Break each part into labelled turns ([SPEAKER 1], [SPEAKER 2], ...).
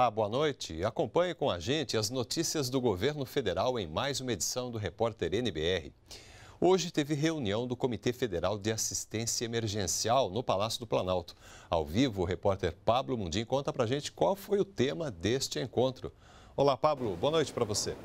[SPEAKER 1] Olá, boa noite. Acompanhe com a gente as notícias do governo federal em mais uma edição do Repórter NBR. Hoje teve reunião do Comitê Federal de Assistência Emergencial no Palácio do Planalto. Ao vivo, o repórter Pablo Mundim conta pra gente qual foi o tema deste encontro. Olá, Pablo. Boa noite para você.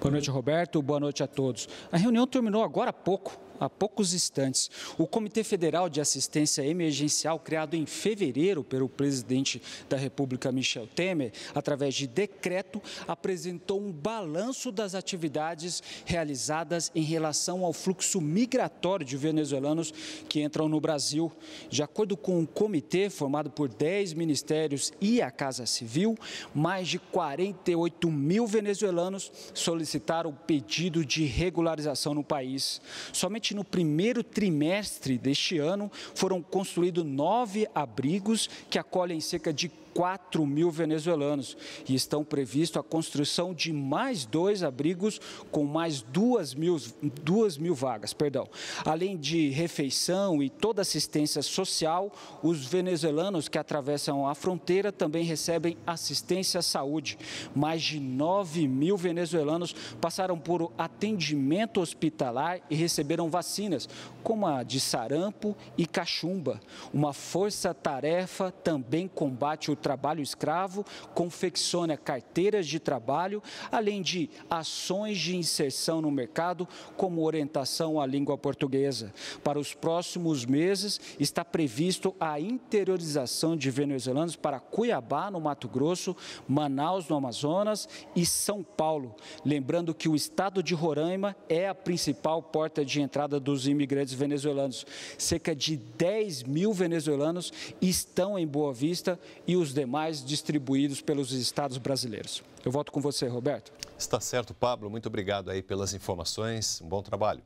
[SPEAKER 2] Boa noite, Roberto. Boa noite a todos. A reunião terminou agora há pouco há poucos instantes. O Comitê Federal de Assistência Emergencial, criado em fevereiro pelo presidente da República, Michel Temer, através de decreto, apresentou um balanço das atividades realizadas em relação ao fluxo migratório de venezuelanos que entram no Brasil. De acordo com o um comitê, formado por 10 ministérios e a Casa Civil, mais de 48 8 mil venezuelanos solicitaram o pedido de regularização no país. Somente no primeiro trimestre deste ano foram construídos nove abrigos que acolhem cerca de 4 mil venezuelanos e estão previsto a construção de mais dois abrigos com mais 2 mil, 2 mil vagas. Perdão. Além de refeição e toda assistência social, os venezuelanos que atravessam a fronteira também recebem assistência à saúde. Mais de 9 mil venezuelanos passaram por atendimento hospitalar e receberam vacinas, como a de sarampo e cachumba. Uma força-tarefa também combate o trabalho escravo, confecciona carteiras de trabalho, além de ações de inserção no mercado, como orientação à língua portuguesa. Para os próximos meses, está previsto a interiorização de venezuelanos para Cuiabá, no Mato Grosso, Manaus, no Amazonas e São Paulo. Lembrando que o estado de Roraima é a principal porta de entrada dos imigrantes venezuelanos. Cerca de 10 mil venezuelanos estão em Boa Vista e os os demais distribuídos pelos estados brasileiros. Eu volto com você, Roberto.
[SPEAKER 1] Está certo, Pablo. Muito obrigado aí pelas informações. Um bom trabalho.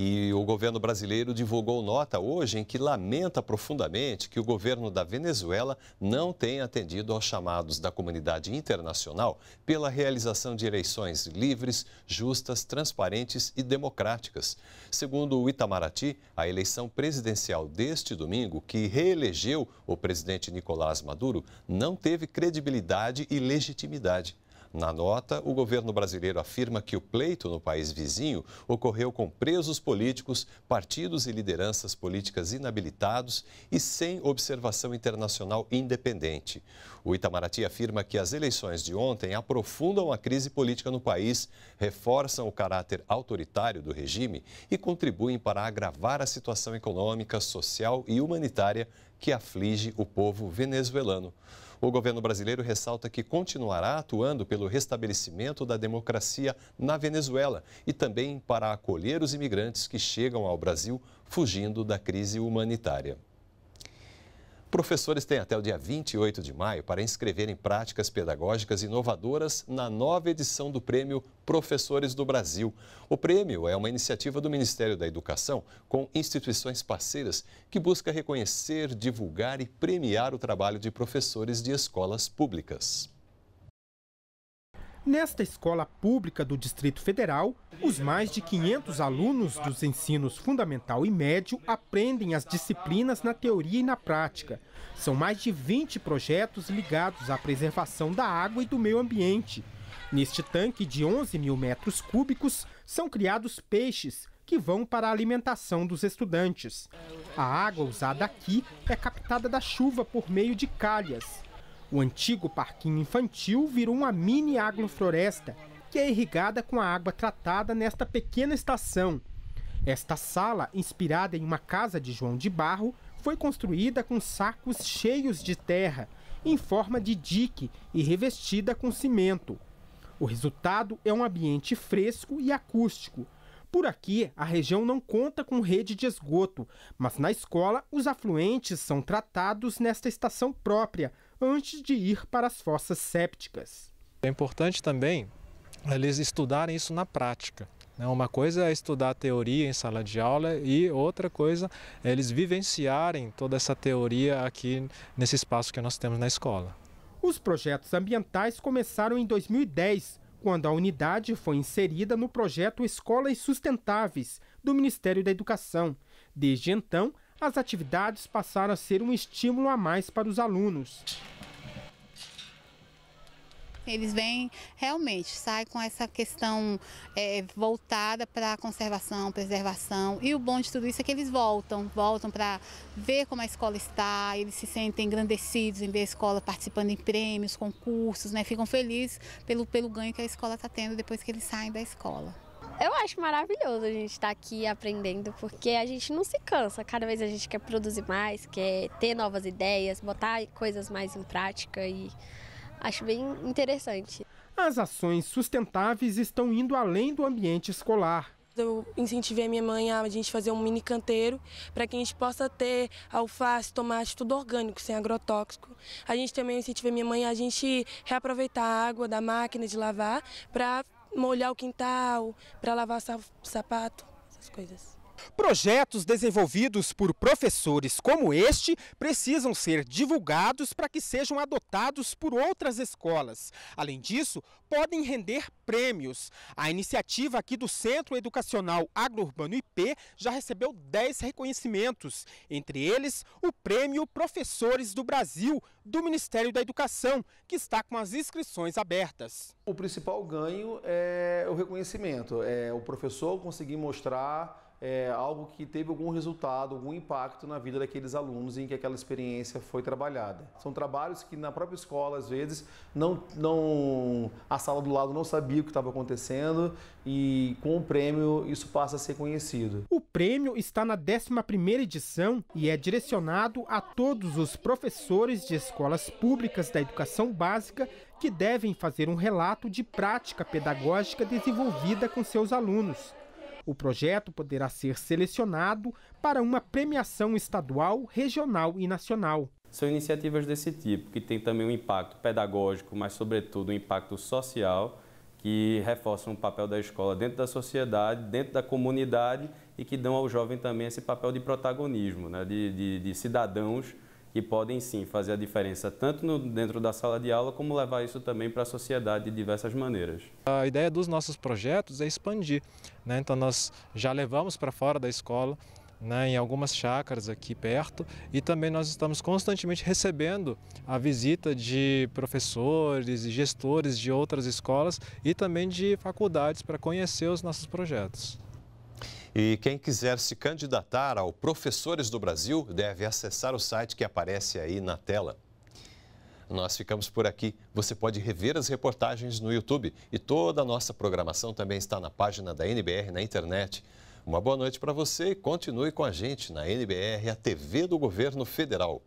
[SPEAKER 1] E o governo brasileiro divulgou nota hoje em que lamenta profundamente que o governo da Venezuela não tenha atendido aos chamados da comunidade internacional pela realização de eleições livres, justas, transparentes e democráticas. Segundo o Itamaraty, a eleição presidencial deste domingo, que reelegeu o presidente Nicolás Maduro, não teve credibilidade e legitimidade. Na nota, o governo brasileiro afirma que o pleito no país vizinho ocorreu com presos políticos, partidos e lideranças políticas inabilitados e sem observação internacional independente. O Itamaraty afirma que as eleições de ontem aprofundam a crise política no país, reforçam o caráter autoritário do regime e contribuem para agravar a situação econômica, social e humanitária que aflige o povo venezuelano. O governo brasileiro ressalta que continuará atuando pelo restabelecimento da democracia na Venezuela e também para acolher os imigrantes que chegam ao Brasil fugindo da crise humanitária. Professores têm até o dia 28 de maio para inscreverem práticas pedagógicas inovadoras na nova edição do Prêmio Professores do Brasil. O prêmio é uma iniciativa do Ministério da Educação com instituições parceiras que busca reconhecer, divulgar e premiar o trabalho de professores de escolas públicas.
[SPEAKER 3] Nesta escola pública do Distrito Federal, os mais de 500 alunos dos ensinos fundamental e médio aprendem as disciplinas na teoria e na prática. São mais de 20 projetos ligados à preservação da água e do meio ambiente. Neste tanque de 11 mil metros cúbicos são criados peixes que vão para a alimentação dos estudantes. A água usada aqui é captada da chuva por meio de calhas. O antigo parquinho infantil virou uma mini agrofloresta, que é irrigada com a água tratada nesta pequena estação. Esta sala, inspirada em uma casa de João de Barro, foi construída com sacos cheios de terra, em forma de dique e revestida com cimento. O resultado é um ambiente fresco e acústico. Por aqui, a região não conta com rede de esgoto, mas na escola, os afluentes são tratados nesta estação própria, antes de ir para as fossas sépticas. É importante também eles estudarem isso na prática. Né? Uma coisa é estudar teoria em sala de aula e outra coisa é eles vivenciarem toda essa teoria aqui nesse espaço que nós temos na escola. Os projetos ambientais começaram em 2010, quando a unidade foi inserida no projeto Escolas Sustentáveis do Ministério da Educação. Desde então, as atividades passaram a ser um estímulo a mais para os alunos.
[SPEAKER 2] Eles vêm realmente, saem com essa questão é, voltada para a conservação, preservação. E o bom de tudo isso é que eles voltam, voltam para ver como a escola está, eles se sentem engrandecidos em ver a escola participando em prêmios, concursos, né? ficam felizes pelo, pelo ganho que a escola está tendo depois que eles saem da escola.
[SPEAKER 3] Eu acho maravilhoso a gente estar tá aqui aprendendo, porque a gente não se cansa. Cada vez a gente quer produzir mais, quer ter novas ideias, botar coisas mais em prática e acho bem interessante. As ações sustentáveis estão indo além do ambiente escolar.
[SPEAKER 1] Eu incentivei a minha mãe a gente fazer um mini canteiro para que a gente possa ter alface, tomate, tudo orgânico, sem agrotóxico. A gente também incentivei minha mãe a gente reaproveitar a água da máquina de lavar para molhar o quintal, para lavar sapato, essas
[SPEAKER 3] coisas. Projetos desenvolvidos por professores como este precisam ser divulgados para que sejam adotados por outras escolas. Além disso, podem render prêmios. A iniciativa aqui do Centro Educacional Agro-Urbano IP já recebeu 10 reconhecimentos, entre eles o Prêmio Professores do Brasil, do Ministério da Educação, que está com as inscrições abertas.
[SPEAKER 1] O principal ganho é o reconhecimento, é o professor conseguir mostrar é, algo que teve algum resultado, algum impacto na vida daqueles alunos em que aquela experiência foi trabalhada. São trabalhos que na própria escola, às vezes, não, não a sala do lado não sabia o que estava acontecendo e com o prêmio isso passa a ser conhecido. O
[SPEAKER 3] prêmio está na 11 edição e é direcionado a todos os professores de escolas públicas da educação básica que devem fazer um relato de prática pedagógica desenvolvida com seus alunos. O projeto poderá ser selecionado para uma premiação estadual, regional e nacional.
[SPEAKER 1] São iniciativas desse tipo, que tem também um impacto pedagógico, mas, sobretudo, um impacto social, que reforçam o papel da escola dentro da sociedade, dentro da comunidade e que dão ao jovem também esse papel de protagonismo, né? de, de, de cidadãos que podem sim fazer a diferença tanto no, dentro da sala de aula como levar isso também para a sociedade de diversas maneiras.
[SPEAKER 3] A ideia dos nossos projetos é expandir, né? então nós já levamos para fora da escola né, em algumas chácaras aqui perto e também nós estamos constantemente recebendo a visita de professores e gestores de outras escolas e também de faculdades para conhecer os nossos projetos.
[SPEAKER 1] E quem quiser se candidatar ao Professores do Brasil deve acessar o site que aparece aí na tela. Nós ficamos por aqui. Você pode rever as reportagens no YouTube e toda a nossa programação também está na página da NBR na internet. Uma boa noite para você e continue com a gente na NBR, a TV do Governo Federal.